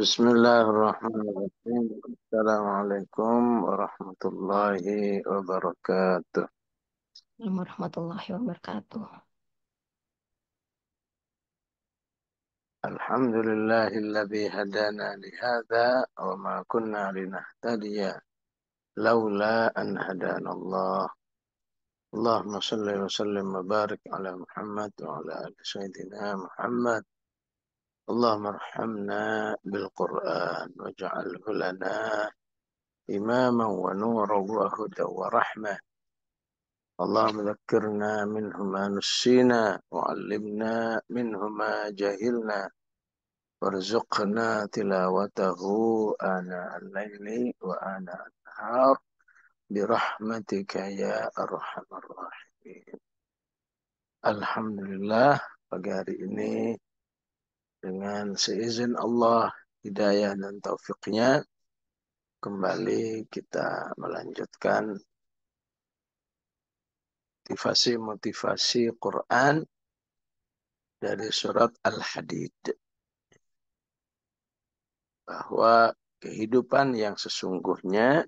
بسم الله الرحمن الرحيم السلام عليكم ورحمة الله وبركاته ورحمة الله وبركاته الحمد لله الذي هدانا لهذا وما كنا لنهتدي لولا أن هدانا الله اللهم صل وسلم وبارك على محمد وعلى آل سيدنا محمد اللهم ارحمنا بالقرآن واجعله لنا إماما ونورا وهدى ورحمة اللهم ذكرنا منه ما نسينا وعلمنا منه ما جهلنا وارزقنا تلاوته آناء الليل وآناء النهار برحمتك يا أرحم الراحمين الحمد pagi hari ini dengan seizin Allah hidayah dan taufiknya kembali kita melanjutkan motivasi-motivasi Quran dari surat Al-Hadid bahwa kehidupan yang sesungguhnya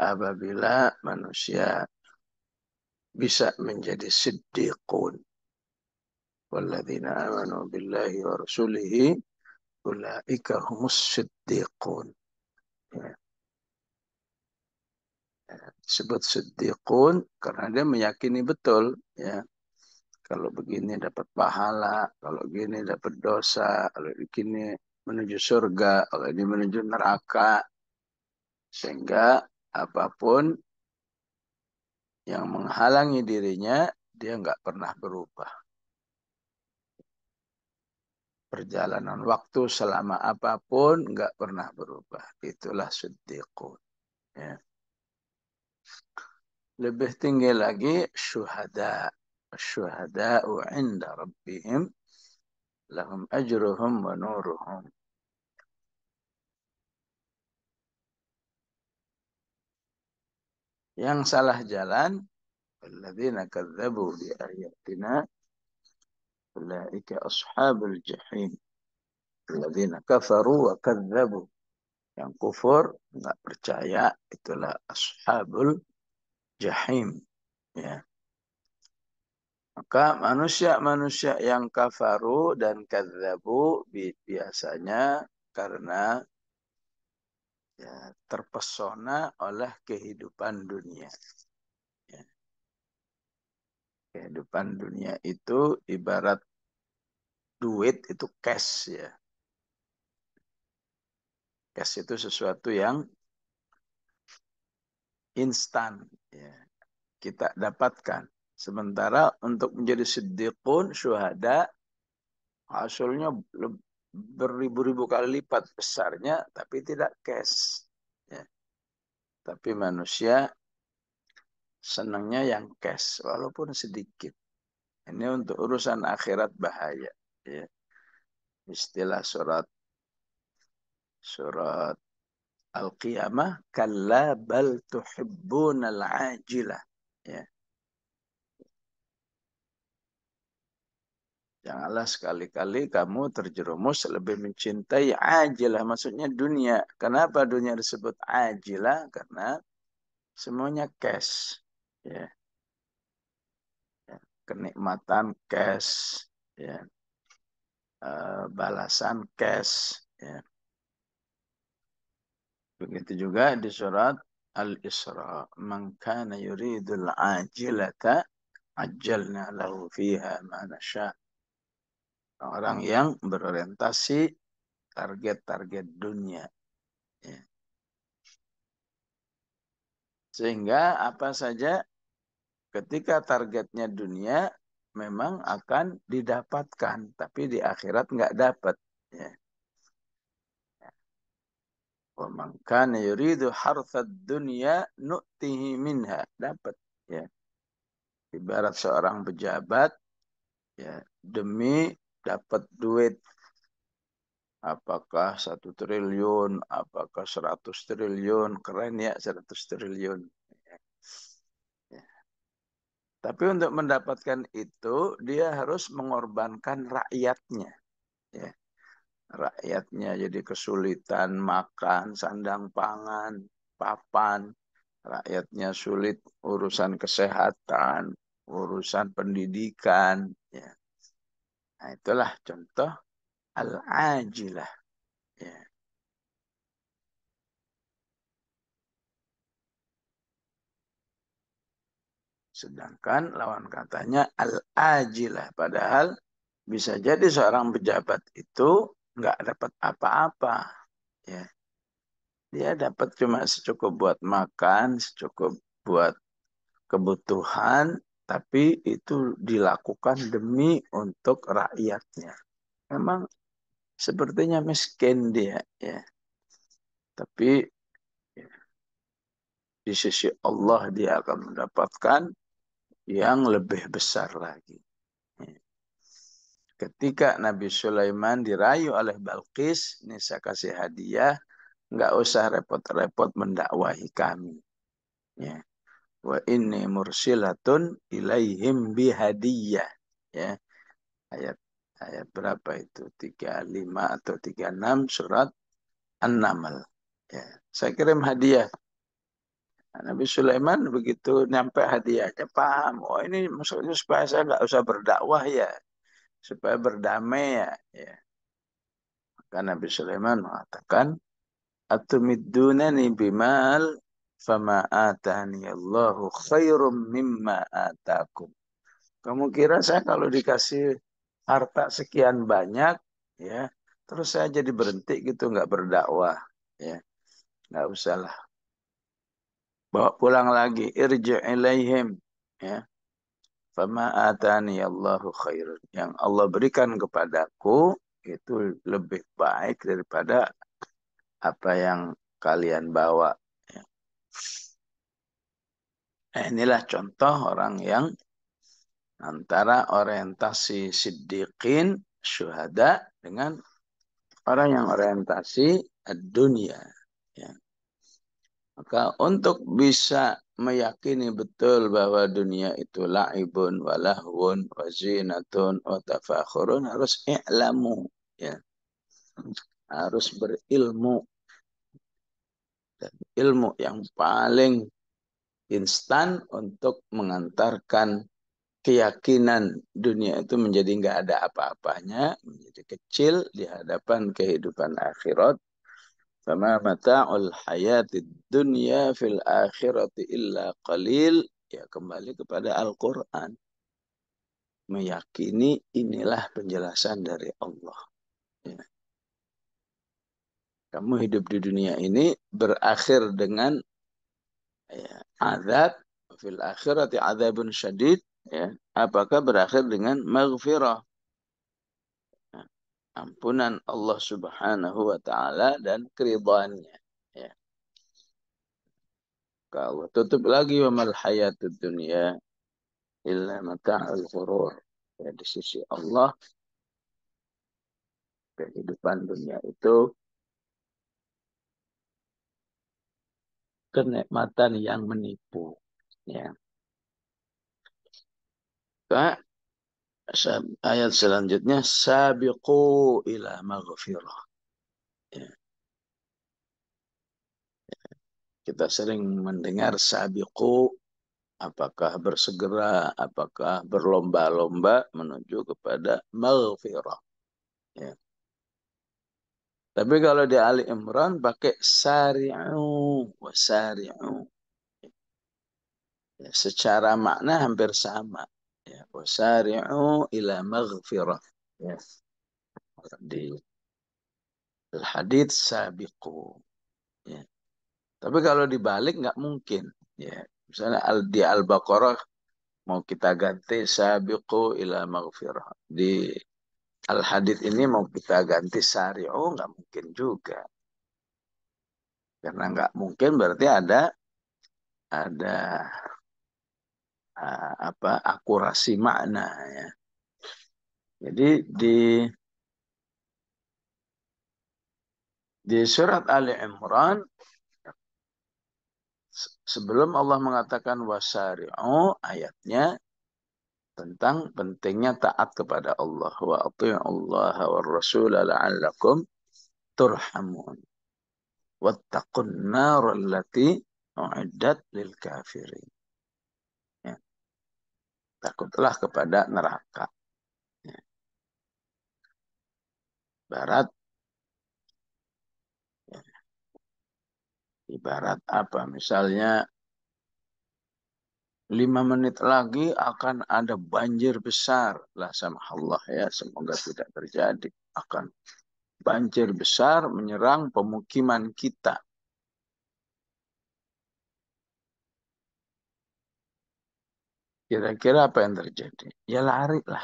apabila manusia bisa menjadi siddiqun والذين آمنوا بالله ورسوله أولئك هم الصديقون ya. Ya, disebut siddiqun karena dia meyakini betul ya kalau begini dapat pahala kalau begini dapat dosa kalau begini menuju surga kalau ini menuju neraka sehingga apapun yang menghalangi dirinya dia nggak pernah berubah perjalanan waktu selama apapun nggak pernah berubah. Itulah siddiqun. Ya. Lebih tinggi lagi syuhada. Syuhada'u inda rabbihim lahum ajruhum wa nuruhum. Yang salah jalan, alladzina kadzabu bi ayatina أولئك أصحاب الجحيم الذين كفروا وكذبوا yang kufur nggak percaya itulah ashabul jahim ya maka manusia-manusia yang kafaru dan kadzabu biasanya karena ya, terpesona oleh kehidupan dunia. Ya. Kehidupan dunia itu ibarat duit itu cash ya. Cash itu sesuatu yang instan ya. kita dapatkan. Sementara untuk menjadi sedikun syuhada hasilnya beribu-ribu kali lipat besarnya tapi tidak cash. Ya. Tapi manusia senangnya yang cash walaupun sedikit. Ini untuk urusan akhirat bahaya ya. Istilah surat surat Al-Qiyamah kalla bal al ajilah ya. Janganlah sekali-kali kamu terjerumus lebih mencintai ajilah. Maksudnya dunia. Kenapa dunia disebut ajilah? Karena semuanya cash. ya. ya. Kenikmatan cash. Ya. Eh, balasan cash. Ya. Begitu juga di surat Al-Isra. Man kana yuridul ajilata ajalna lahu fiha ma Orang yang berorientasi target-target dunia. Ya. Sehingga apa saja ketika targetnya dunia, memang akan didapatkan, tapi di akhirat nggak dapat. Ya. وَمَنْ كَانَ يُرِيدُ حَرْثَ dunya minha. Dapat. Ya. Ibarat seorang pejabat ya, demi dapat duit apakah satu triliun, apakah 100 triliun, keren ya 100 triliun. Tapi untuk mendapatkan itu dia harus mengorbankan rakyatnya. Ya. Rakyatnya jadi kesulitan makan, sandang pangan, papan. Rakyatnya sulit urusan kesehatan, urusan pendidikan. Ya. Nah itulah contoh al-ajilah. Ya. Sedangkan lawan katanya al-ajilah. Padahal bisa jadi seorang pejabat itu nggak dapat apa-apa. Ya. Dia dapat cuma secukup buat makan, secukup buat kebutuhan, tapi itu dilakukan demi untuk rakyatnya. Memang sepertinya miskin dia, ya. Tapi ya, di sisi Allah dia akan mendapatkan yang lebih besar lagi. Ketika Nabi Sulaiman dirayu oleh Balkis, saya kasih hadiah, nggak usah repot-repot mendakwahi kami. Ya. Wa inni mursilatun ilaihim bihadiyah. Ya. Ayat ayat berapa itu? Tiga lima atau tiga enam surat An-Naml. Ya. Saya kirim hadiah Nabi Sulaiman begitu nyampe hadiahnya paham. Oh ini maksudnya supaya saya nggak usah berdakwah ya. Supaya berdamai ya. ya. Maka Nabi Sulaiman mengatakan, Atumiddunani bimal fama atani Allahu khairum mimma atakum. Kamu kira saya kalau dikasih harta sekian banyak, ya, terus saya jadi berhenti gitu nggak berdakwah, ya, nggak usahlah bawa pulang lagi irja ilaihim ya fama atani Allahu khairun yang Allah berikan kepadaku itu lebih baik daripada apa yang kalian bawa ya. nah, inilah contoh orang yang antara orientasi siddiqin syuhada dengan orang yang orientasi dunia ya maka untuk bisa meyakini betul bahwa dunia itu laibun wa lahwun wa zinatun wa tafakhurun harus i'lamu ya. Harus berilmu. Dan ilmu yang paling instan untuk mengantarkan keyakinan dunia itu menjadi nggak ada apa-apanya, menjadi kecil di hadapan kehidupan akhirat Fama mata'ul hayatid dunia fil akhirati illa qalil. Ya kembali kepada Al-Quran. Meyakini inilah penjelasan dari Allah. Ya. Kamu hidup di dunia ini berakhir dengan ya, azab. Fil akhirati azabun syadid. Ya. Apakah berakhir dengan maghfirah ampunan Allah Subhanahu wa taala dan keridhaannya ya. Kalau tutup lagi wa mal hayatud dunya illa mata'ul ghurur. Ya di sisi Allah kehidupan dunia itu kenikmatan yang menipu ya. Pak, ayat selanjutnya sabiqu ila maghfirah. Ya. Kita sering mendengar sabiqu apakah bersegera, apakah berlomba-lomba menuju kepada maghfirah. Ya. Tapi kalau di Ali Imran pakai sari'u wa sari'u. Ya, secara makna hampir sama ya wasari'u ila maghfirah yes di al hadits sabiqu ya tapi kalau dibalik nggak mungkin ya misalnya al di al baqarah mau kita ganti sabiqu ila maghfirah di al hadits ini mau kita ganti sari'u nggak mungkin juga karena nggak mungkin berarti ada ada uh, apa akurasi makna ya. Jadi di di surat Ali Imran sebelum Allah mengatakan wasari'u ayatnya tentang pentingnya taat kepada Allah wa Allah wa rasul la'allakum turhamun wattaqun nar allati u'iddat lil kafirin takutlah kepada neraka. Ya. Barat ya. ibarat apa? Misalnya lima menit lagi akan ada banjir besar lah sama Allah ya semoga tidak terjadi akan banjir besar menyerang pemukiman kita Kira-kira apa yang terjadi? Ya lari lah.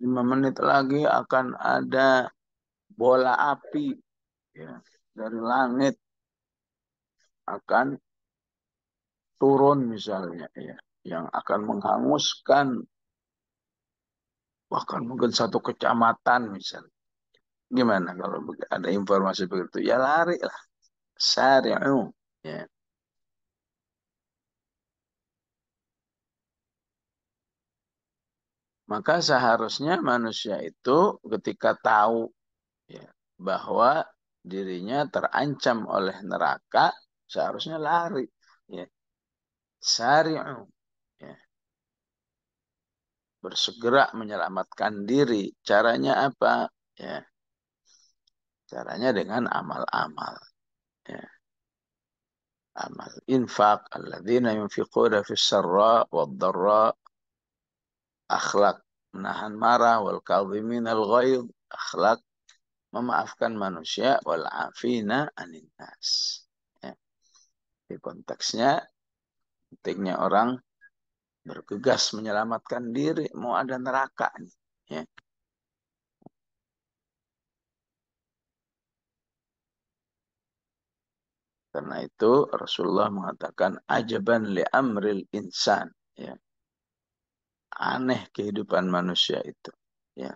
Lima menit lagi akan ada bola api ya, dari langit akan turun misalnya ya yang akan menghanguskan bahkan mungkin satu kecamatan misalnya gimana kalau ada informasi begitu ya lari lah sari'u ya Maka seharusnya manusia itu ketika tahu ya, bahwa dirinya terancam oleh neraka, seharusnya lari. Ya. Sari'u. Ya. Bersegera menyelamatkan diri. Caranya apa? Ya. Caranya dengan amal-amal. Ya. Amal infak. Alladzina yunfiquna fis sarra wad darra akhlak menahan marah wal kadhimin al ghaid akhlak memaafkan manusia wal afina anin nas ya. di konteksnya pentingnya orang bergegas menyelamatkan diri mau ada neraka nih, ya Karena itu Rasulullah mengatakan ajaban li amril insan. Ya aneh kehidupan manusia itu ya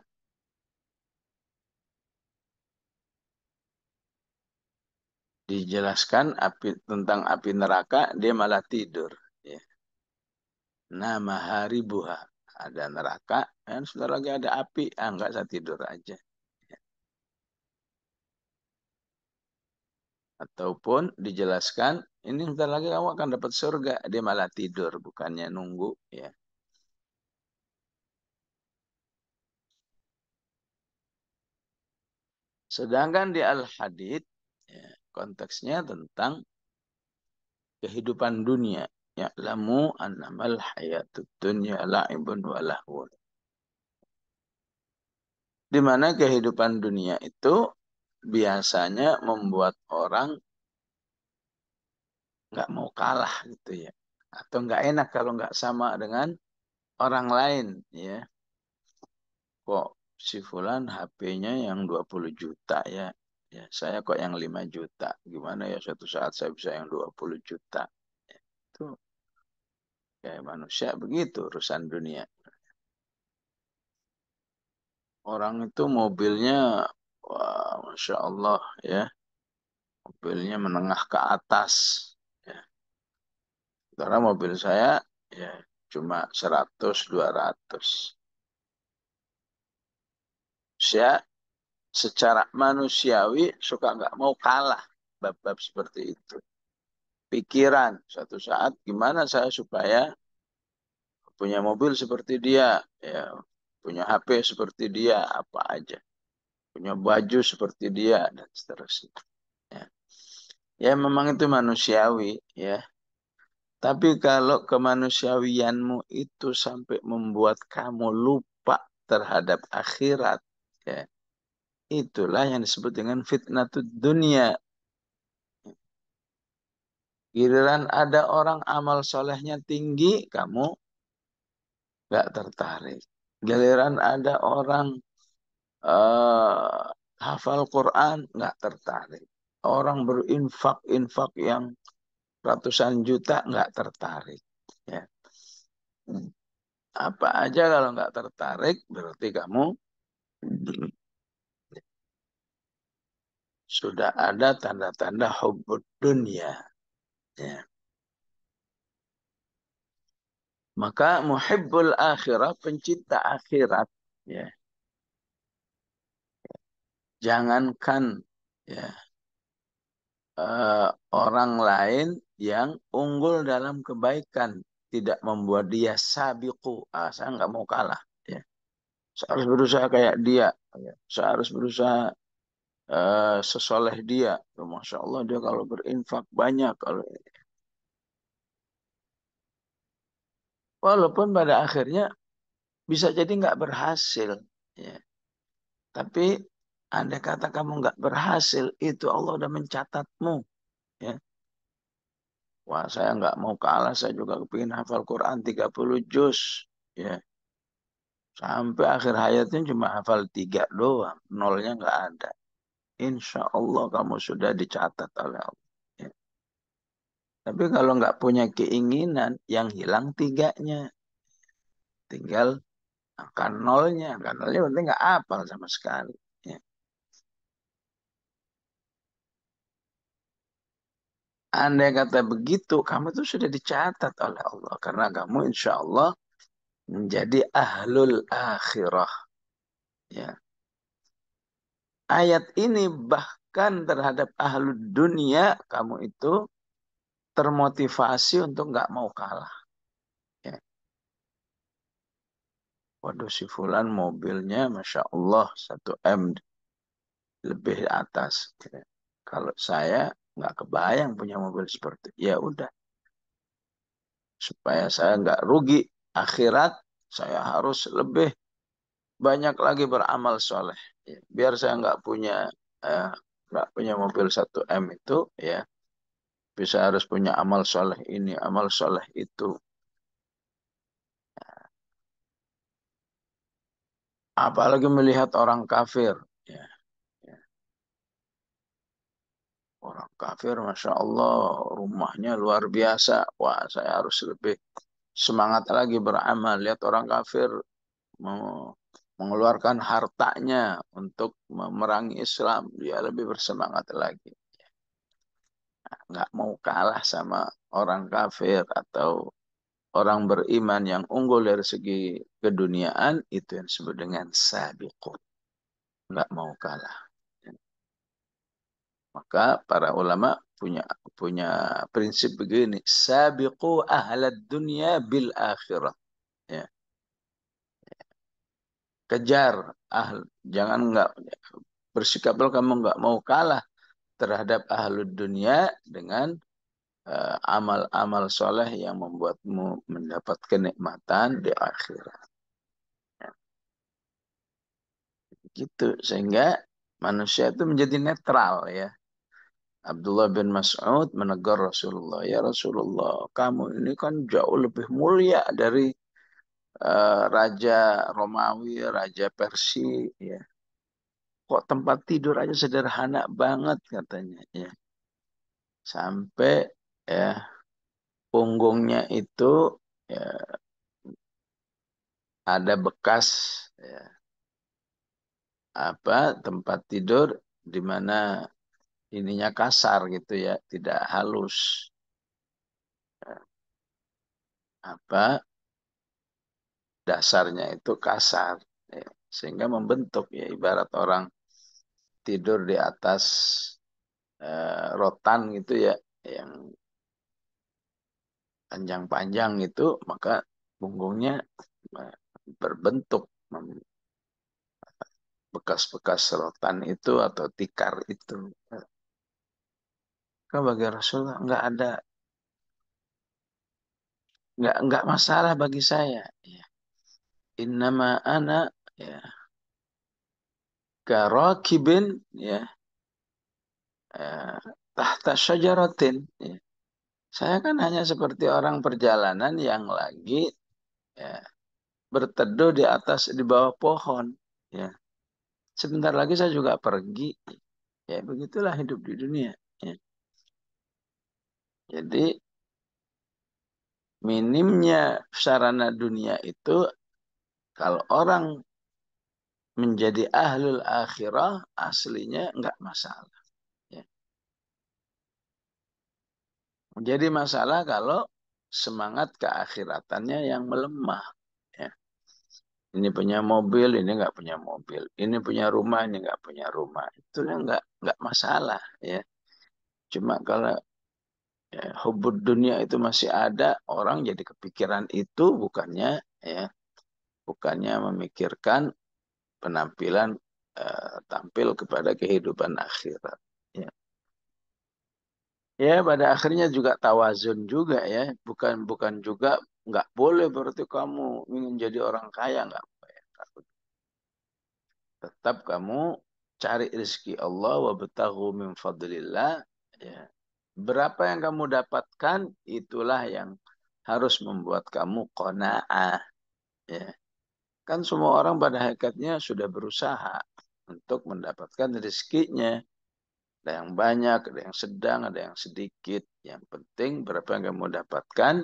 dijelaskan api, tentang api neraka dia malah tidur ya. nama hari buha ada neraka dan sudah lagi ada api ah enggak saya tidur aja ya. ataupun dijelaskan ini sebentar lagi kamu akan dapat surga dia malah tidur bukannya nunggu ya Sedangkan di Al-Hadid, ya, konteksnya tentang kehidupan dunia. Ya'lamu annamal hayatud dunya la'ibun walahun. Di mana kehidupan dunia itu biasanya membuat orang nggak mau kalah gitu ya. Atau nggak enak kalau nggak sama dengan orang lain ya. Kok si Fulan HP-nya yang 20 juta ya. ya. Saya kok yang 5 juta. Gimana ya suatu saat saya bisa yang 20 juta. Ya, itu kayak manusia begitu urusan dunia. Orang itu mobilnya, wah Masya Allah ya. Mobilnya menengah ke atas. Ya. Karena mobil saya ya cuma 100-200 manusia secara manusiawi suka nggak mau kalah bab-bab seperti itu. Pikiran suatu saat gimana saya supaya punya mobil seperti dia, ya, punya HP seperti dia, apa aja, punya baju seperti dia dan seterusnya. Ya, ya memang itu manusiawi, ya. Tapi kalau kemanusiawianmu itu sampai membuat kamu lupa terhadap akhirat, ya, itulah yang disebut dengan fitnah dunia. Giliran ada orang amal solehnya tinggi, kamu nggak tertarik. Giliran ada orang uh, hafal Quran, nggak tertarik. Orang berinfak-infak yang ratusan juta, nggak tertarik. Ya. Hmm. Apa aja kalau nggak tertarik, berarti kamu Hmm. Sudah ada tanda-tanda hubud dunia. Ya. Maka muhibbul akhirat, pencinta akhirat. Ya. Jangankan ya, uh, orang lain yang unggul dalam kebaikan. Tidak membuat dia sabiku. Ah, saya nggak mau kalah saya harus berusaha kayak dia saya harus berusaha uh, sesoleh dia ya, masya Allah dia kalau berinfak banyak kalau walaupun pada akhirnya bisa jadi nggak berhasil ya tapi anda kata kamu nggak berhasil itu Allah udah mencatatmu ya wah saya nggak mau kalah saya juga kepingin hafal Quran 30 juz ya Sampai akhir hayatnya cuma hafal tiga doang. Nolnya nggak ada. Insya Allah kamu sudah dicatat oleh Allah. Ya. Tapi kalau nggak punya keinginan, yang hilang tiganya. Tinggal akan nolnya. Akan nolnya berarti nggak apal sama sekali. Ya. Andai kata begitu, kamu tuh sudah dicatat oleh Allah. Karena kamu insya Allah menjadi ahlul akhirah. Ya. Ayat ini bahkan terhadap ahlul dunia kamu itu termotivasi untuk nggak mau kalah. Ya. Waduh si Fulan mobilnya Masya Allah 1M lebih atas. Ya. Kalau saya nggak kebayang punya mobil seperti ya udah supaya saya nggak rugi akhirat saya harus lebih banyak lagi beramal soleh. biar saya nggak punya eh, nggak eh, punya mobil 1 m itu ya bisa harus punya amal soleh ini amal soleh itu apalagi melihat orang kafir ya. ya. orang kafir masya Allah rumahnya luar biasa wah saya harus lebih semangat lagi beramal. Lihat orang kafir mengeluarkan hartanya untuk memerangi Islam, dia lebih bersemangat lagi. Nggak mau kalah sama orang kafir atau orang beriman yang unggul dari segi keduniaan, itu yang disebut dengan sabiqun. Nggak mau kalah. Maka para ulama punya punya prinsip begini sabiqu ahlad dunya bil akhirah ya kejar ahl jangan nggak bersikaplah kamu enggak mau kalah terhadap ahlud dunia dengan eh, amal-amal uh, soleh yang membuatmu mendapat kenikmatan di akhirat ya. gitu sehingga manusia itu menjadi netral ya Abdullah bin Mas'ud menegur Rasulullah, "Ya Rasulullah, kamu ini kan jauh lebih mulia dari uh, raja Romawi, raja Persia, ya. Kok tempat tidur aja sederhana banget katanya, ya. Sampai ya punggungnya itu ya ada bekas ya apa tempat tidur di mana ininya kasar gitu ya, tidak halus. Apa dasarnya itu kasar, ya. sehingga membentuk ya ibarat orang tidur di atas eh, rotan gitu ya, yang panjang-panjang itu maka punggungnya eh, berbentuk bekas-bekas rotan itu atau tikar itu ya. Maka bagi Rasulullah nggak ada nggak nggak masalah bagi saya. Ya. Innama ana ya karakibin ya eh, tahta syajaratin. Ya. Saya kan hanya seperti orang perjalanan yang lagi ya, berteduh di atas di bawah pohon. Ya. Sebentar lagi saya juga pergi. Ya, ya begitulah hidup di dunia. Jadi minimnya sarana dunia itu kalau orang menjadi ahlul akhirah aslinya nggak masalah. Ya. Menjadi masalah kalau semangat keakhiratannya yang melemah. Ya. Ini punya mobil, ini nggak punya mobil. Ini punya rumah, ini nggak punya rumah. Itu nggak nggak masalah. Ya. Cuma kalau ya, hubud dunia itu masih ada orang jadi kepikiran itu bukannya ya bukannya memikirkan penampilan eh, tampil kepada kehidupan akhirat ya. ya pada akhirnya juga tawazun juga ya bukan bukan juga nggak boleh berarti kamu ingin jadi orang kaya nggak tetap kamu cari rezeki Allah wa betahu min fadlillah ya Berapa yang kamu dapatkan, itulah yang harus membuat kamu kona'ah. Ya. Kan semua orang pada hakikatnya sudah berusaha untuk mendapatkan rezekinya. Ada yang banyak, ada yang sedang, ada yang sedikit. Yang penting berapa yang kamu dapatkan,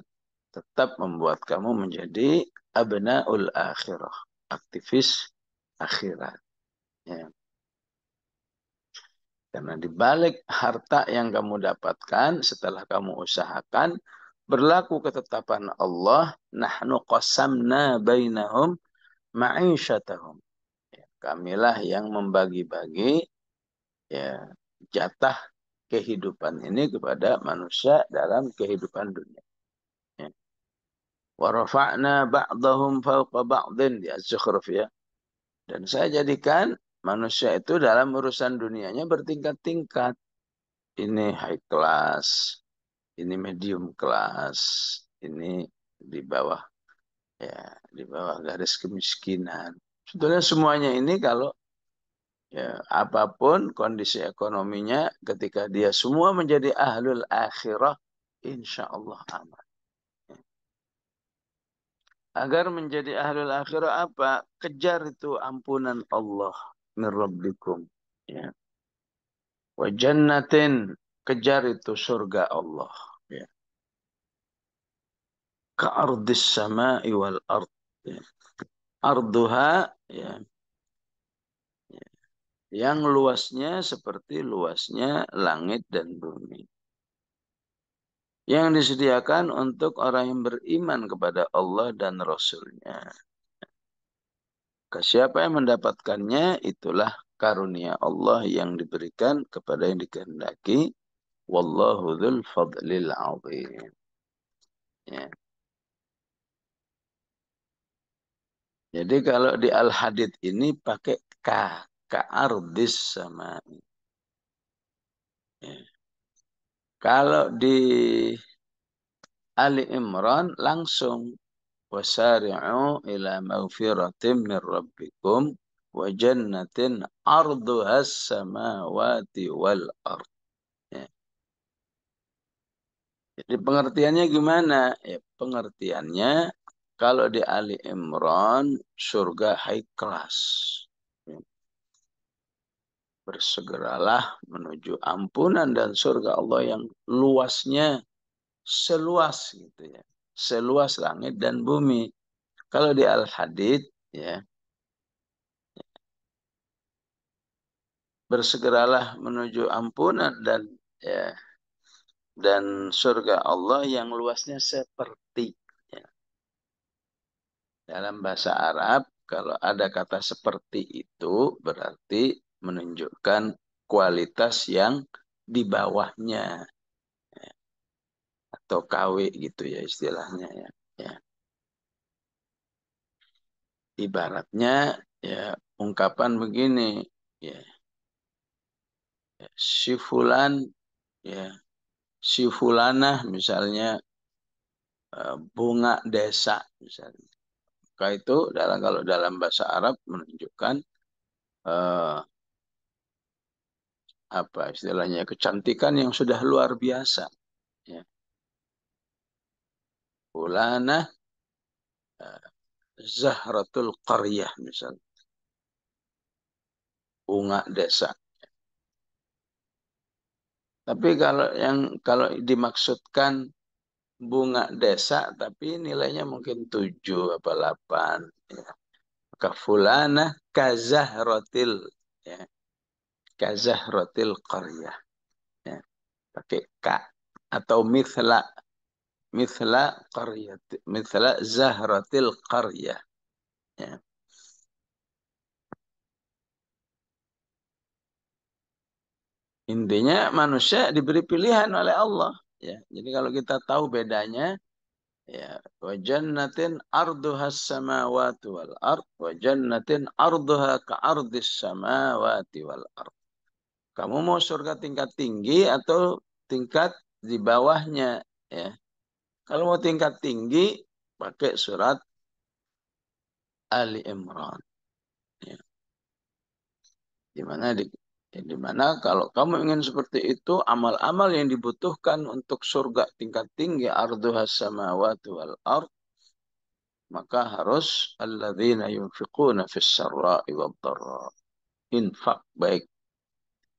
tetap membuat kamu menjadi abnaul akhirah. Aktivis akhirat. Ya. Karena di balik harta yang kamu dapatkan setelah kamu usahakan, berlaku ketetapan Allah, nahnu qasamna bainahum ma'isyatahum. Ya, kamilah yang membagi-bagi ya, jatah kehidupan ini kepada manusia dalam kehidupan dunia. Ya. Warafa'na ba'dahum fawqa ba'din di ya, ya. Dan saya jadikan Manusia itu dalam urusan dunianya bertingkat-tingkat. Ini high class, ini medium class, ini di bawah ya di bawah garis kemiskinan. Sebetulnya semuanya ini kalau ya, apapun kondisi ekonominya ketika dia semua menjadi ahlul akhirah insya Allah aman ya. agar menjadi ahlul akhirah apa kejar itu ampunan Allah min rabbikum ya wa jannatin kejar itu surga Allah ya ka ardis sama'i wal ard ya. arduha ya. ya yang luasnya seperti luasnya langit dan bumi. Yang disediakan untuk orang yang beriman kepada Allah dan Rasulnya. Siapa yang mendapatkannya itulah karunia Allah yang diberikan kepada yang dikehendaki. Wallahu dzul fadlil azim. Ya. Jadi kalau di Al-Hadid ini pakai K. ardis sama. Ya. Kalau di Ali Imran langsung wasari'u ila maghfiratin min rabbikum wa jannatin السماوات samawati ya. wal Jadi pengertiannya gimana? Ya, pengertiannya kalau di Ali Imran surga high class. Ya. Bersegeralah menuju ampunan dan surga Allah yang luasnya seluas gitu ya seluas langit dan bumi. Kalau di Al-Hadid, ya, bersegeralah menuju ampunan dan ya, dan surga Allah yang luasnya seperti. Ya. Dalam bahasa Arab, kalau ada kata seperti itu berarti menunjukkan kualitas yang di bawahnya atau KW gitu ya istilahnya ya. ya. Ibaratnya ya ungkapan begini ya. ya si fulan ya si fulanah misalnya eh, bunga desa misalnya. Maka itu dalam kalau dalam bahasa Arab menunjukkan eh, apa istilahnya kecantikan yang sudah luar biasa. Ya. Fulana eh, Zahratul Qaryah misalnya. Bunga desa. Tapi kalau yang kalau dimaksudkan bunga desa tapi nilainya mungkin 7 apa 8 ya. Maka fulana kazahratil ya. Kazahratil qaryah. Ya. Pakai ka atau mithla mithla qaryat mithla zahratil qaryah ya. Intinya manusia diberi pilihan oleh Allah. Ya, jadi kalau kita tahu bedanya, ya, wa jannatin arduha samawati wal ard, wa jannatin arduha ka ardis samawati wal ard. Kamu mau surga tingkat tinggi atau tingkat di bawahnya, ya. Kalau mau tingkat tinggi, pakai surat Ali Imran. Ya. Dimana di, ya, dimana kalau kamu ingin seperti itu, amal-amal yang dibutuhkan untuk surga tingkat tinggi arduha samawati wal ard maka harus alladzina yunfiquna fis sarra'i wad dharra. Infak baik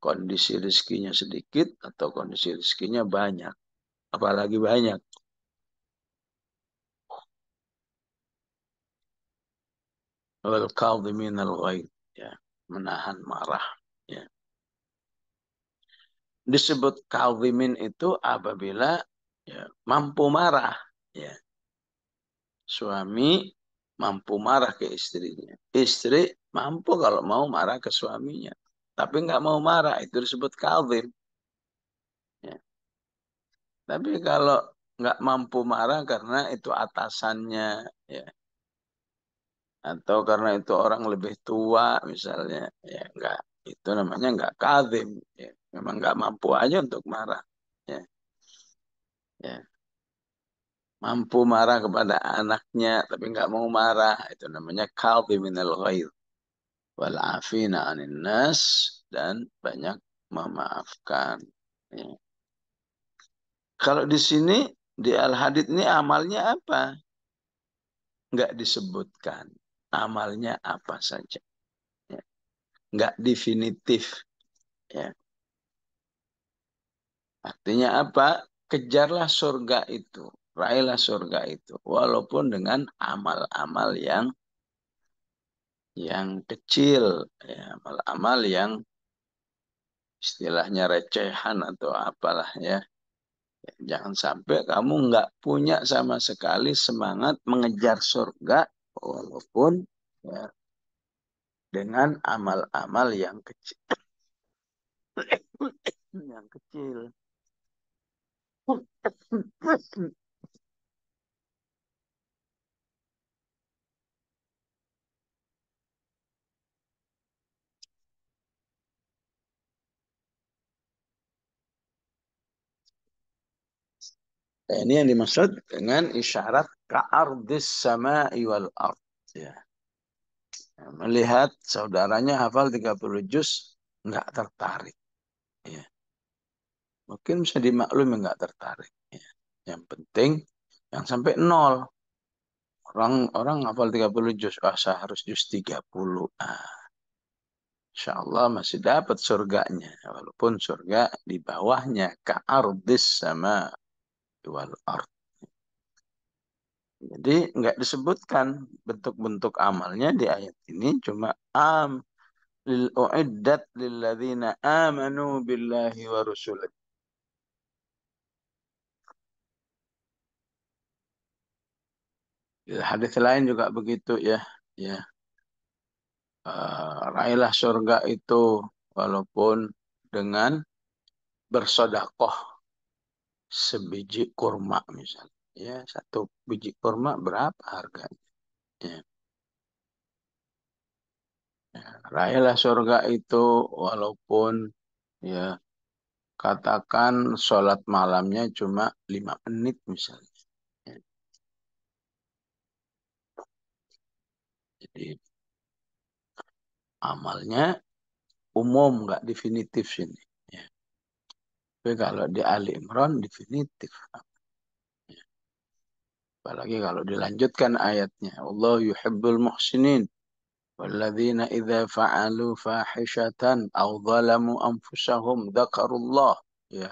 kondisi rizkinya sedikit atau kondisi rizkinya banyak. Apalagi banyak. wal kadhimin al ya menahan marah ya disebut kadhimin itu apabila ya, mampu marah ya suami mampu marah ke istrinya istri mampu kalau mau marah ke suaminya tapi nggak mau marah itu disebut kadhim ya. tapi kalau nggak mampu marah karena itu atasannya ya atau karena itu orang lebih tua misalnya ya enggak itu namanya enggak kadim ya. memang enggak mampu aja untuk marah ya ya mampu marah kepada anaknya tapi enggak mau marah itu namanya kadiminal minal ghair wal afina anin nas dan banyak memaafkan ya. kalau di sini di al hadid ini amalnya apa enggak disebutkan amalnya apa saja. Ya. Nggak definitif. Ya. Artinya apa? Kejarlah surga itu. Raihlah surga itu. Walaupun dengan amal-amal yang yang kecil. Ya. Amal-amal ya, yang istilahnya recehan atau apalah ya. Jangan sampai kamu nggak punya sama sekali semangat mengejar surga walaupun ya, dengan amal-amal yang kecil yang kecil Nah, ini yang dimaksud dengan isyarat Ka'ardis sama'i wal ard. Ya. Melihat saudaranya hafal 30 juz, nggak tertarik. Ya. Mungkin bisa dimaklumi nggak tertarik. Ya. Yang penting, yang sampai nol. Orang orang hafal 30 juz, ah harus juz 30. Ah. Insya Allah masih dapat surganya. Walaupun surga di bawahnya. Ka'ardis sama wal ard. Jadi nggak disebutkan bentuk-bentuk amalnya di ayat ini cuma am lil uiddat lilladzina amanu billahi wa rusulih. Ya, hadis lain juga begitu ya, ya. Uh, raihlah surga itu walaupun dengan bersodakoh sebiji kurma misalnya. Ya, satu biji kurma berapa harganya? Ya. Ya, raihlah surga itu walaupun ya katakan sholat malamnya cuma lima menit misalnya. Ya. Jadi amalnya umum nggak definitif sini. Ya. Tapi kalau di Ali Imran definitif. Apalagi kalau dilanjutkan ayatnya. Allah yuhibbul muhsinin. Walladzina idza fa'alu fahishatan au zalamu anfusahum Dakarullah. ya.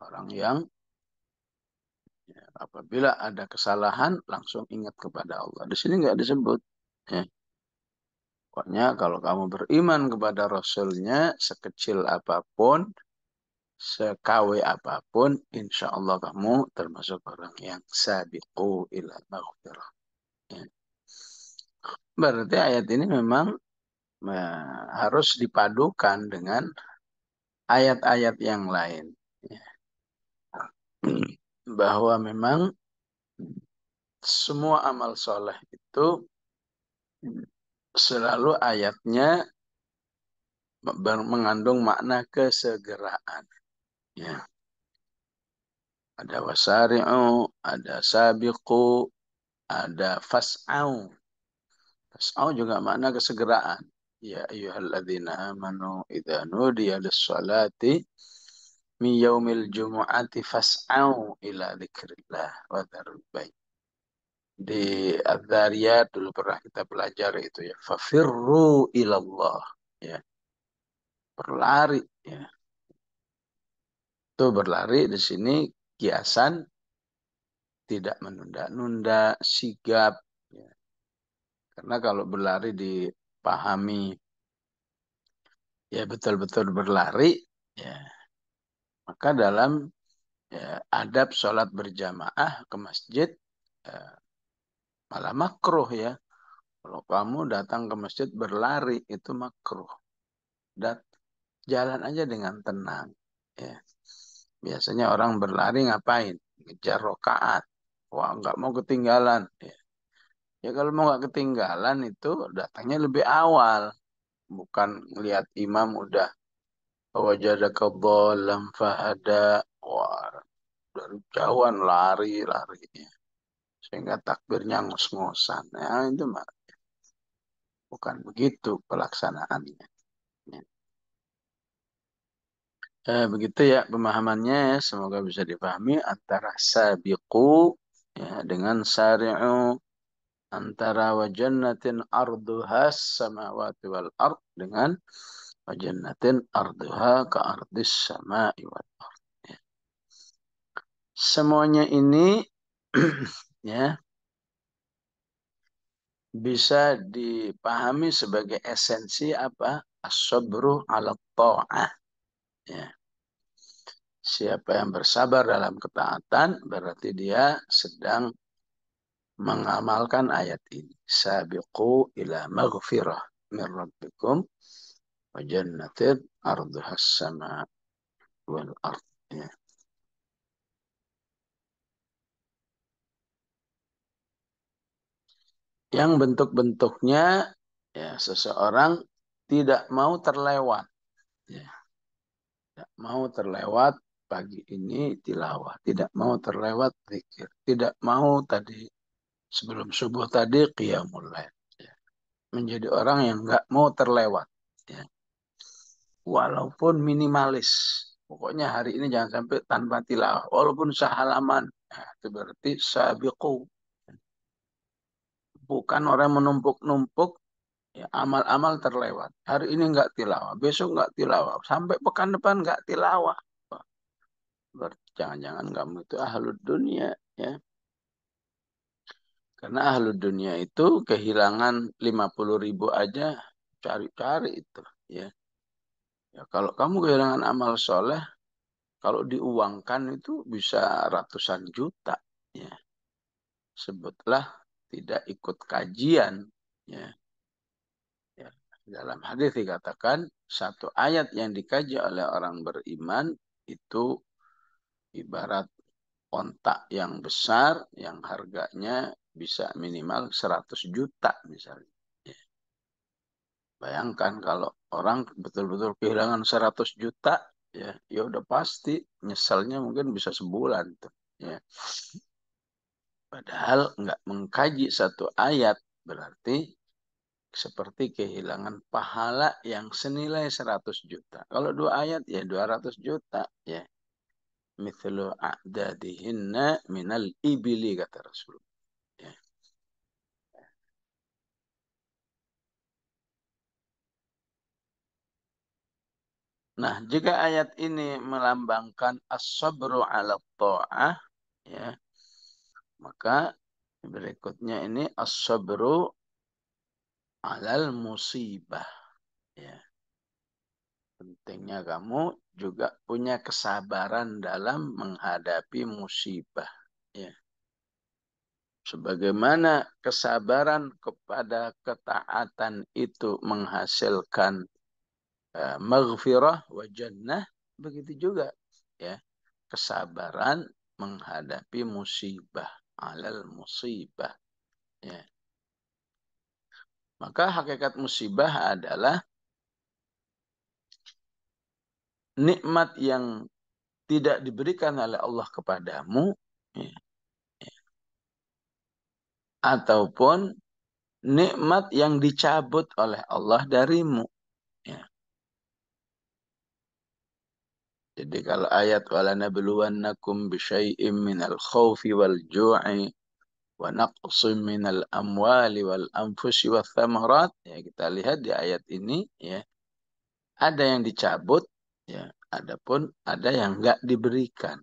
Orang yang ya, apabila ada kesalahan langsung ingat kepada Allah. Di sini nggak disebut ya. Pokoknya kalau kamu beriman kepada Rasulnya sekecil apapun sekawe apapun, insya Allah kamu termasuk orang yang sabiqu ila maghfirah. Ya. Berarti ayat ini memang eh, harus dipadukan dengan ayat-ayat yang lain. Ya. Bahwa memang semua amal soleh itu selalu ayatnya mengandung makna kesegeraan. Ya. Ada wasari'u, ada sabiqu, ada fas'au. Fas'au juga makna kesegeraan. Ya ayyuhalladzina amanu idza nudiya lis-salati min yaumil jumu'ati fas'au ila dzikrillah wa dzarul bait. Di Adzariyat dulu pernah kita belajar itu ya. Fafirru ilallah. Ya. Berlari. Ya itu berlari di sini kiasan tidak menunda-nunda sigap ya. karena kalau berlari dipahami ya betul-betul berlari ya maka dalam ya, adab sholat berjamaah ke masjid ya, malah makruh ya kalau kamu datang ke masjid berlari itu makruh. Dat jalan aja dengan tenang. Ya. Biasanya orang berlari ngapain? Ngejar rokaat. Wah, nggak mau ketinggalan. Ya. ya kalau mau nggak ketinggalan itu datangnya lebih awal. Bukan lihat imam udah wajah ada kebol, lempah ada, Wah, dari jauhan lari lari ya. sehingga takbirnya ngos-ngosan ya itu mah bukan begitu pelaksanaannya ya begitu ya pemahamannya ya. semoga bisa dipahami antara sabiqu ya dengan sari'u antara wajannatin arduha samawati wal ard dengan wajannatin arduha ka ardis sama'i wal ard ya. semuanya ini ya bisa dipahami sebagai esensi apa as-sabru ala ta'ah Ya. Siapa yang bersabar dalam ketaatan berarti dia sedang mengamalkan ayat ini. Sabiqu ila maghfirah min rabbikum wa jannatin arduhas sama wal ard. Ya. Yang bentuk-bentuknya ya seseorang tidak mau terlewat. Ya tidak mau terlewat pagi ini tilawah, tidak mau terlewat zikir, tidak mau tadi sebelum subuh tadi qiyamul lain. Ya. Menjadi orang yang nggak mau terlewat. Ya. Walaupun minimalis, pokoknya hari ini jangan sampai tanpa tilawah, walaupun sehalaman. Ya, itu berarti sabiqu. Bukan orang menumpuk-numpuk Ya, amal-amal terlewat. Hari ini nggak tilawah, besok nggak tilawah, sampai pekan depan nggak tilawah. Jangan-jangan kamu itu ahlu dunia, ya. Karena ahlu dunia itu kehilangan 50 ribu aja cari-cari itu, ya. Ya kalau kamu kehilangan amal soleh, kalau diuangkan itu bisa ratusan juta, ya. Sebutlah tidak ikut kajian, ya dalam hadis dikatakan satu ayat yang dikaji oleh orang beriman itu ibarat ontak yang besar yang harganya bisa minimal 100 juta misalnya. Bayangkan kalau orang betul-betul kehilangan 100 juta ya, ya udah pasti nyeselnya mungkin bisa sebulan tuh. Ya. Padahal nggak mengkaji satu ayat berarti seperti kehilangan pahala yang senilai 100 juta. Kalau dua ayat ya 200 juta ya. Mithlu a'dadihinna minal ibili kata Rasulullah. Ya. Nah, jika ayat ini melambangkan as-sabru ala ta'ah, ya, maka berikutnya ini as-sabru alal musibah. Ya. Pentingnya kamu juga punya kesabaran dalam menghadapi musibah. Ya. Sebagaimana kesabaran kepada ketaatan itu menghasilkan uh, maghfirah wa jannah, begitu juga ya kesabaran menghadapi musibah alal musibah ya maka hakikat musibah adalah nikmat yang tidak diberikan oleh Allah kepadamu ya, ya. ataupun nikmat yang dicabut oleh Allah darimu. Ya. Jadi kalau ayat wala nabluwannakum bisyai'im minal khawfi wal ju'i wa naqsim minal amwali wal anfusi ya kita lihat di ayat ini ya ada yang dicabut ya adapun ada yang enggak diberikan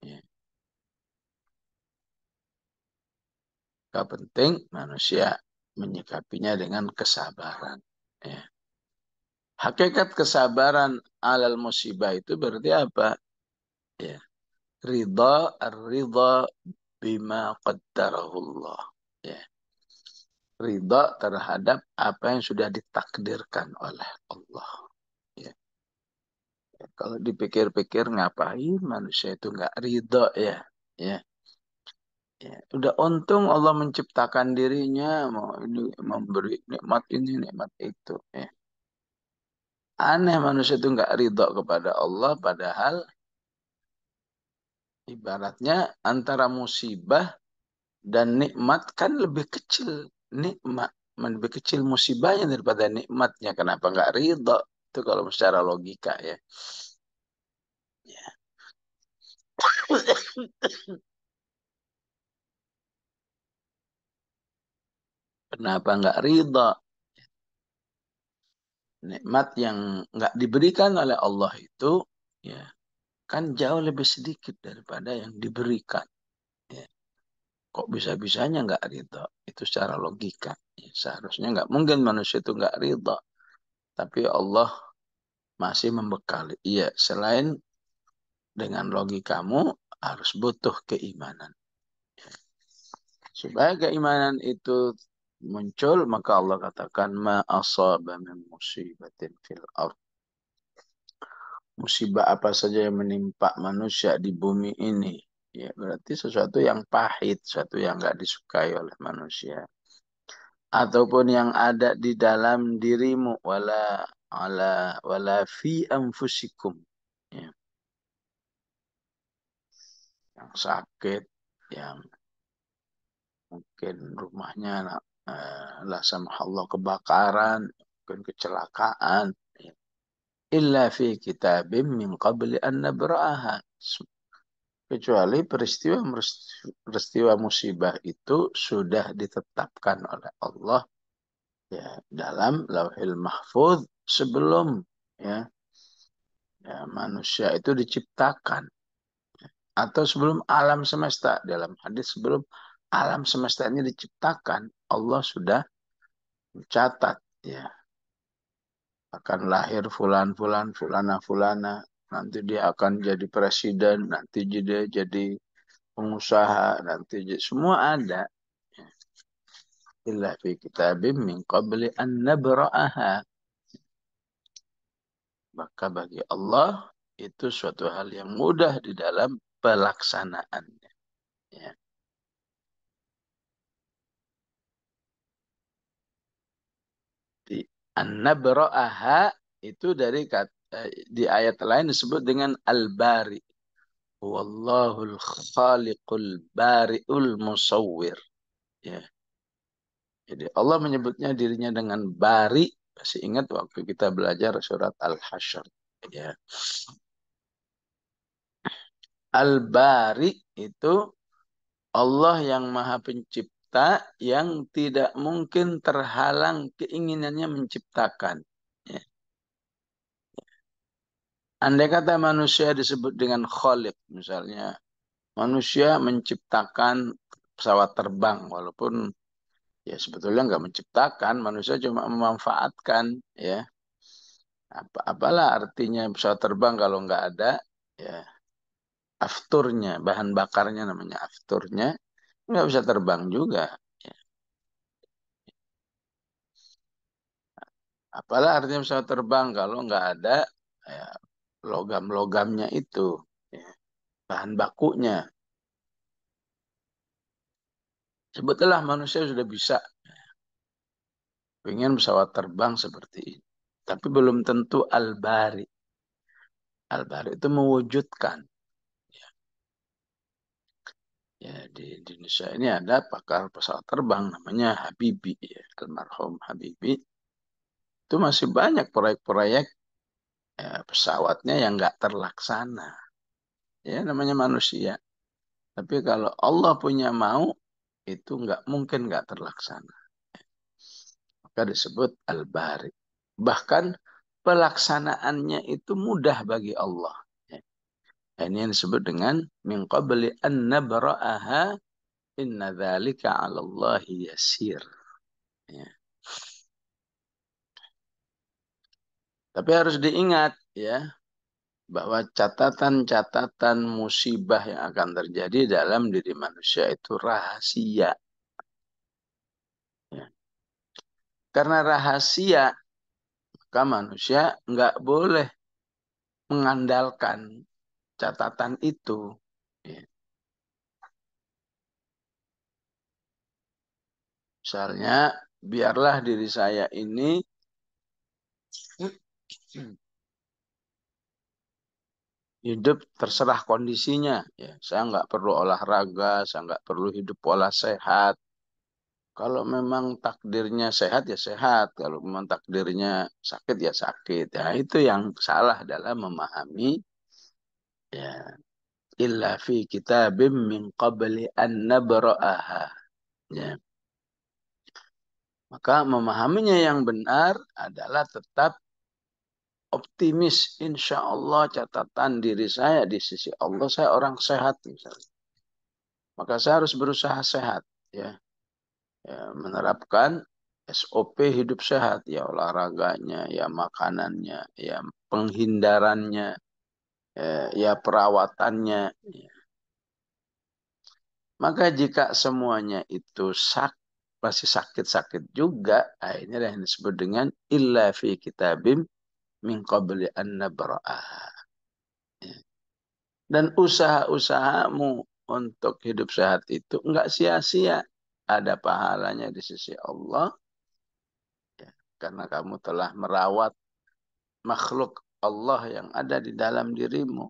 ya. Maka penting manusia menyikapinya dengan kesabaran. Ya. Hakikat kesabaran alal musibah itu berarti apa? Ya. Ridha ar-ridha bima qaddarahullah ya ridha terhadap apa yang sudah ditakdirkan oleh Allah ya, ya kalau dipikir-pikir ngapain manusia itu nggak ridha ya ya Ya, udah untung Allah menciptakan dirinya mau ini memberi nikmat ini nikmat itu ya. Aneh manusia itu nggak ridho kepada Allah padahal Ibaratnya antara musibah dan nikmat kan lebih kecil nikmat lebih kecil musibahnya daripada nikmatnya. Kenapa nggak ridho? Itu kalau secara logika ya. ya. Kenapa nggak ridho? Nikmat yang nggak diberikan oleh Allah itu ya kan jauh lebih sedikit daripada yang diberikan. Ya. Kok bisa-bisanya nggak ridho? Itu secara logika. Ya, seharusnya nggak mungkin manusia itu nggak ridho. Tapi Allah masih membekali. Iya, selain dengan logikamu harus butuh keimanan. Ya. Supaya keimanan itu muncul, maka Allah katakan ma asaba min musibatin fil ard musibah apa saja yang menimpa manusia di bumi ini ya berarti sesuatu yang pahit sesuatu yang nggak disukai oleh manusia ataupun yang ada di dalam dirimu wala wala wala fi anfusikum ya. yang sakit yang mungkin rumahnya eh, la Allah kebakaran mungkin kecelakaan illa fi kitabim min qabli an nabra'aha. Kecuali peristiwa peristiwa musibah itu sudah ditetapkan oleh Allah ya dalam Lauhil Mahfuz sebelum ya, ya manusia itu diciptakan ya. atau sebelum alam semesta dalam hadis sebelum alam semesta ini diciptakan Allah sudah mencatat ya akan lahir fulan fulan fulana fulana nanti dia akan jadi presiden nanti dia jadi pengusaha nanti jadi, semua ada illa fi kitabim min qabli an nabra'aha maka bagi Allah itu suatu hal yang mudah di dalam pelaksanaannya ya. An-nabra'aha itu dari kata, eh, di ayat lain disebut dengan al-bari. Wallahul khaliqul bari'ul musawwir. Ya. Jadi Allah menyebutnya dirinya dengan bari. Masih ingat waktu kita belajar surat Al-Hasyr. Ya. Al-Bari itu Allah yang maha pencipta pencipta yang tidak mungkin terhalang keinginannya menciptakan. Ya. Andai kata manusia disebut dengan kholik, misalnya manusia menciptakan pesawat terbang, walaupun ya sebetulnya nggak menciptakan, manusia cuma memanfaatkan, ya apa apalah artinya pesawat terbang kalau nggak ada ya afturnya bahan bakarnya namanya afturnya nggak bisa terbang juga. Apalah artinya pesawat terbang kalau nggak ada ya, logam-logamnya itu, ya, bahan bakunya. Sebetulnya manusia sudah bisa ingin ya, pesawat terbang seperti ini. Tapi belum tentu Al-Bari. Al-Bari itu mewujudkan ya di, Indonesia ini ada pakar pesawat terbang namanya Habibi ya, almarhum Habibi itu masih banyak proyek-proyek ya, pesawatnya yang nggak terlaksana ya namanya manusia tapi kalau Allah punya mau itu nggak mungkin nggak terlaksana maka disebut al-bari bahkan pelaksanaannya itu mudah bagi Allah Nah, ini yang disebut dengan min qabli an nabra'aha inna dhalika 'ala Allah yasir. Ya. Tapi harus diingat ya bahwa catatan-catatan musibah yang akan terjadi dalam diri manusia itu rahasia. Ya. Karena rahasia, maka manusia nggak boleh mengandalkan catatan itu. Ya. Misalnya, biarlah diri saya ini hidup terserah kondisinya. Ya, saya nggak perlu olahraga, saya nggak perlu hidup pola sehat. Kalau memang takdirnya sehat ya sehat, kalau memang takdirnya sakit ya sakit. Ya itu yang salah dalam memahami ya illa fi kitabim min qabli an nabra'aha ya maka memahaminya yang benar adalah tetap optimis insya Allah catatan diri saya di sisi Allah saya orang sehat misalnya maka saya harus berusaha sehat ya, ya menerapkan SOP hidup sehat ya olahraganya ya makanannya ya penghindarannya eh, ya perawatannya. Ya. Maka jika semuanya itu sak masih sakit-sakit juga, akhirnya yang disebut dengan illa fi kitabim min qabli anna Ya. Dan usaha-usahamu untuk hidup sehat itu enggak sia-sia. Ada pahalanya di sisi Allah. Ya, karena kamu telah merawat makhluk Allah yang ada di dalam dirimu.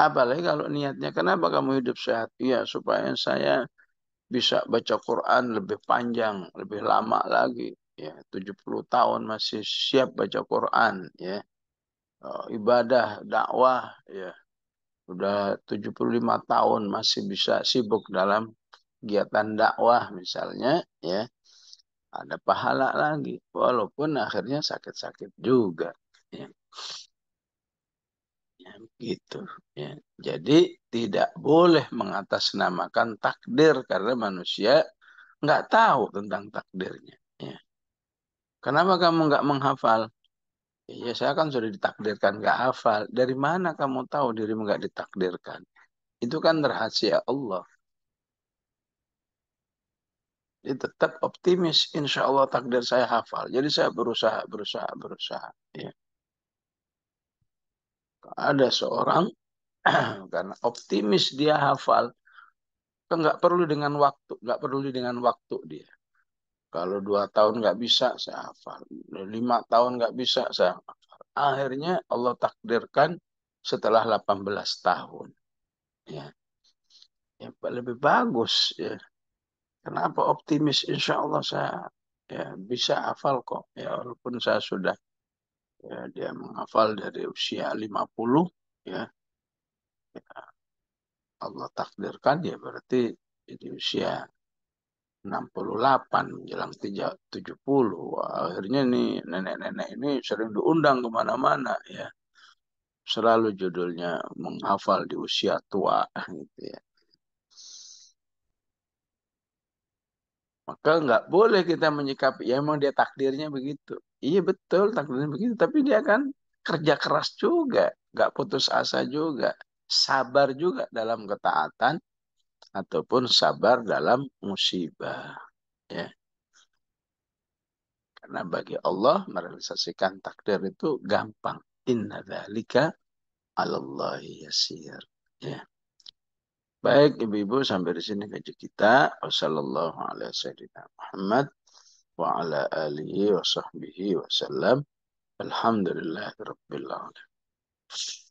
Apalagi kalau niatnya, kenapa kamu hidup sehat? Ya, supaya saya bisa baca Quran lebih panjang, lebih lama lagi. Ya, 70 tahun masih siap baca Quran. Ya. Oh, ibadah, dakwah, ya. Udah 75 tahun masih bisa sibuk dalam kegiatan dakwah misalnya, ya ada pahala lagi walaupun akhirnya sakit-sakit juga ya. Ya, gitu ya. Jadi tidak boleh mengatasnamakan takdir karena manusia nggak tahu tentang takdirnya. Ya. Kenapa kamu nggak menghafal? Ya saya kan sudah ditakdirkan nggak hafal. Dari mana kamu tahu dirimu nggak ditakdirkan? Itu kan rahasia Allah. Jadi tetap optimis, insya Allah takdir saya hafal. Jadi saya berusaha, berusaha, berusaha. Ya ada seorang karena optimis dia hafal kan nggak perlu dengan waktu nggak perlu dengan waktu dia kalau dua tahun nggak bisa saya hafal lima tahun nggak bisa saya hafal akhirnya Allah takdirkan setelah 18 tahun ya ya lebih bagus ya kenapa optimis insya Allah saya ya bisa hafal kok ya walaupun saya sudah ya, dia menghafal dari usia 50 ya, ya Allah takdirkan ya berarti di usia 68 menjelang 70 akhirnya nih nenek-nenek ini sering diundang kemana-mana ya selalu judulnya menghafal di usia tua gitu ya maka nggak boleh kita menyikapi ya emang dia takdirnya begitu Iya betul takdirnya begitu, tapi dia kan kerja keras juga, nggak putus asa juga, sabar juga dalam ketaatan ataupun sabar dalam musibah. Ya. Karena bagi Allah merealisasikan takdir itu gampang. Inna dzalika 'alallahi yasir. Ya. Baik ibu-ibu sampai di sini kajian kita. Wassalamualaikum warahmatullahi wabarakatuh. وعلى آله وصحبه وسلم الحمد لله رب العالمين